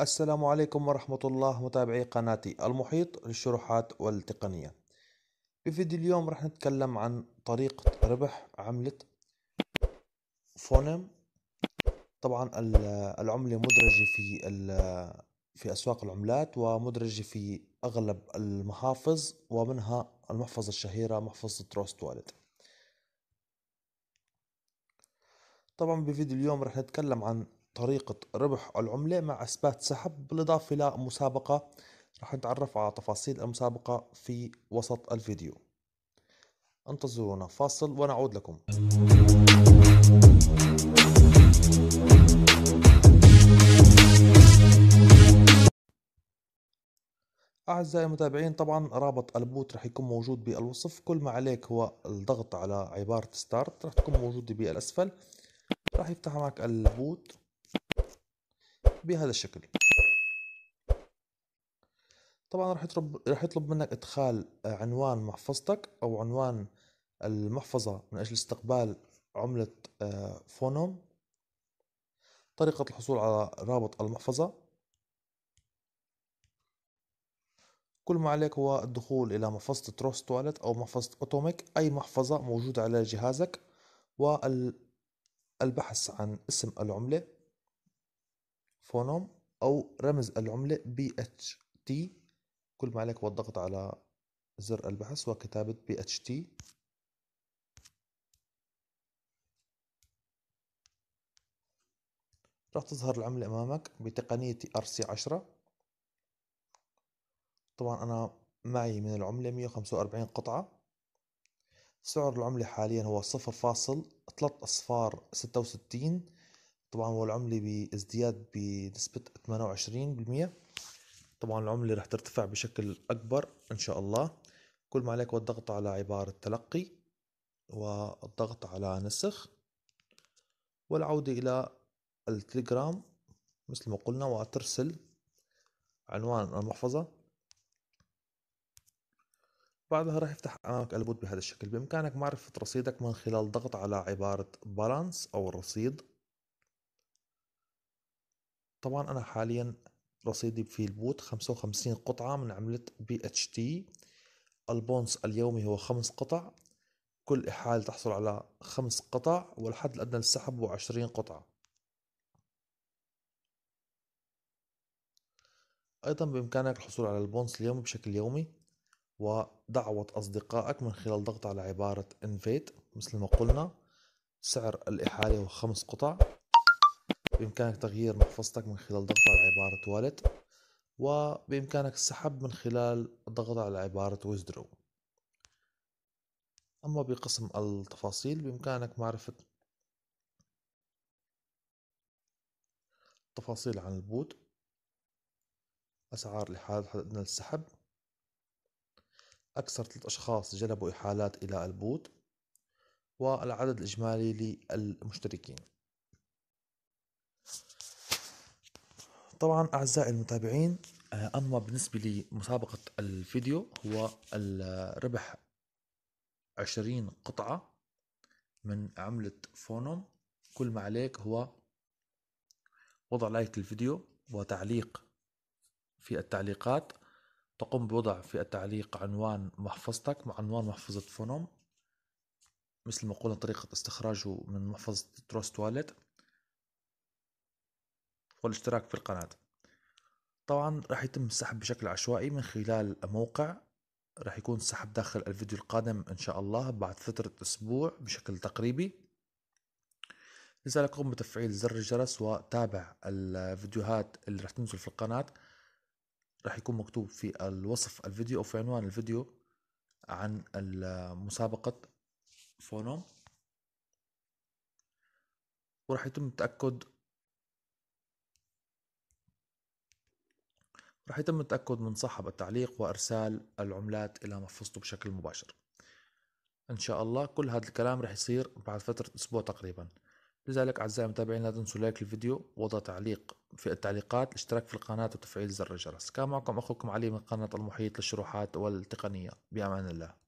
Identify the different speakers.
Speaker 1: السلام عليكم ورحمة الله متابعي قناتي المحيط للشروحات والتقنية بفيديو اليوم رح نتكلم عن طريقة ربح عملة فونم طبعا العملة مدرجة في في أسواق العملات ومدرجة في أغلب المحافظ ومنها المحفظة الشهيرة محفظة تروست والد طبعا بفيديو اليوم رح نتكلم عن طريقة ربح العملة مع إثبات سحب بالإضافة إلى مسابقة رح نتعرف على تفاصيل المسابقة في وسط الفيديو انتظرونا فاصل ونعود لكم أعزائي المتابعين طبعا رابط البوت رح يكون موجود بالوصف كل ما عليك هو الضغط على عبارة ستارت رح تكون موجودة بالأسفل راح يفتح معك البوت بهذا الشكل طبعا راح يطلب راح يطلب منك ادخال عنوان محفظتك او عنوان المحفظة من اجل استقبال عملة آه، فونوم طريقة الحصول على رابط المحفظة كل ما عليك هو الدخول إلى محفظة تروس تواليت أو محفظة أوتوميك أي محفظة موجودة على جهازك والبحث عن اسم العملة فونوم أو رمز العملة بي اتش تي كل ما عليك هو الضغط على زر البحث وكتابة بي اتش تي راح تظهر العملة أمامك بتقنية ار سي 10 طبعا أنا معي من العملة 145 قطعة سعر العملة حاليا هو صفر فاصل 0.3 أصفار 66 طبعا هو العملة بازدياد بنسبة 28% طبعا العملة رح ترتفع بشكل أكبر إن شاء الله كل ما عليك هو الضغط على عبارة تلقي والضغط على نسخ والعودة إلى التليجرام مثل ما قلنا وترسل عنوان المحفظة بعدها راح يفتح أمامك البوت بهذا الشكل بإمكانك معرفة رصيدك من خلال الضغط على عبارة بالانس أو الرصيد طبعا انا حاليا رصيدي في البوت 55 قطعة من عملة بي اتش تي البونص اليومي هو خمس قطع كل إحالة تحصل على خمس قطع والحد الأدنى للسحب هو عشرين قطعة أيضا بإمكانك الحصول على البونص اليومي بشكل يومي ودعوة أصدقائك من خلال ضغط على عبارة انفيت مثل ما قلنا سعر الإحالة هو خمس قطع بإمكانك تغيير محفظتك من خلال ضغط على عبارة Wallet وبإمكانك السحب من خلال الضغط على عبارة Withdraw أما بقسم التفاصيل بإمكانك معرفة تفاصيل عن البوت أسعار الإحالات حددنا أدنى أكثر ثلاث أشخاص جلبوا إحالات إلى البوت والعدد الإجمالي للمشتركين طبعا اعزائي المتابعين اما آه، بالنسبه لمسابقه الفيديو هو الربح 20 قطعه من عمله فونوم كل ما عليك هو وضع لايك للفيديو وتعليق في التعليقات تقوم بوضع في التعليق عنوان محفظتك مع عنوان محفظة فونوم مثل ما قلنا طريقة استخراجه من محفظة تروست والت والاشتراك في القناة طبعا راح يتم السحب بشكل عشوائي من خلال موقع راح يكون السحب داخل الفيديو القادم ان شاء الله بعد فترة اسبوع بشكل تقريبي لذلك قم بتفعيل زر الجرس وتابع الفيديوهات اللي راح تنزل في القناة راح يكون مكتوب في الوصف الفيديو او في عنوان الفيديو عن مسابقة فونوم وراح يتم التأكد رح يتم التأكد من صاحب التعليق وإرسال العملات إلى محفظته بشكل مباشر إن شاء الله كل هذا الكلام رح يصير بعد فترة أسبوع تقريبا لذلك أعزائي المتابعين لا تنسوا لايك الفيديو وضع تعليق في التعليقات الاشتراك في القناة وتفعيل زر الجرس كان معكم أخوكم علي من قناة المحيط للشروحات والتقنية بأمان الله